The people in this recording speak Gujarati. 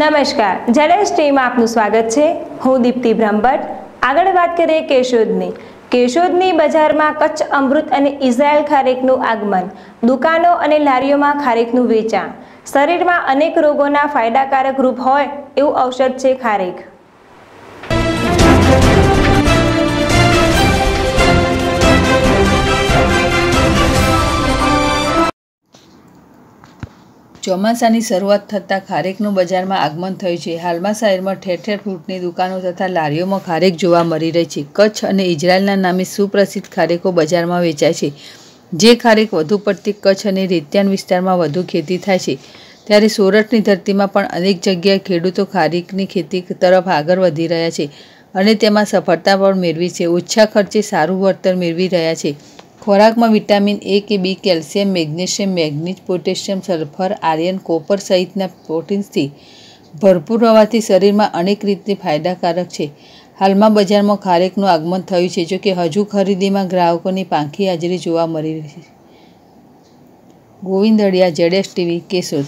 નમસ્કાર જલેશ ટીમાં આપનું સ્વાગત છે હું દીપ્તિ બ્રહ્મભટ્ટ આગળ વાત કરીએ કેશોદની કેશોદની બજારમાં કચ્છ અમૃત અને ઇઝરાયલ ખારેકનું આગમન દુકાનો અને લારીઓમાં ખારેકનું વેચાણ શરીરમાં અનેક રોગોના ફાયદાકારક રૂપ હોય એવું ઔષધ છે ખારેક ચોમાસાની શરૂઆત થતાં ખારેકનું બજારમાં આગમન થયું છે હાલમાં શહેરમાં ઠેર ઠેર ફ્રૂટની દુકાનો તથા લારીઓમાં ખારેક જોવા મળી રહી છે કચ્છ અને ઇઝરાયલના નામે સુપ્રસિદ્ધ ખારેકો બજારમાં વેચાય છે જે ખારેક વધુ પડતી કચ્છ અને રેતિયાન વિસ્તારમાં વધુ ખેતી થાય છે ત્યારે સોરઠની ધરતીમાં પણ અનેક જગ્યાએ ખેડૂતો ખારેકની ખેતી તરફ આગળ વધી રહ્યા છે અને તેમાં સફળતા પણ મેળવી છે ઓછા ખર્ચે સારું વળતર મેળવી રહ્યા છે ખોરાકમાં vitamin A K B calcium magnesium manganese potassium sulphur iron copper સહિતના પ્રોટીન્સથી ભરપૂર હોવાથી શરીરમાં અનેક રીતે ફાયદાકારક છે હાલમાં બજારમાં ખારેકનું આગમન થયું છે જોકે હજુ ખરીદીમાં ગ્રાહકોની પાંખી હાજરી જોવા મળી રહી છે ગોવિંદ હડિયા જેડેશ ટીવી કેશોદ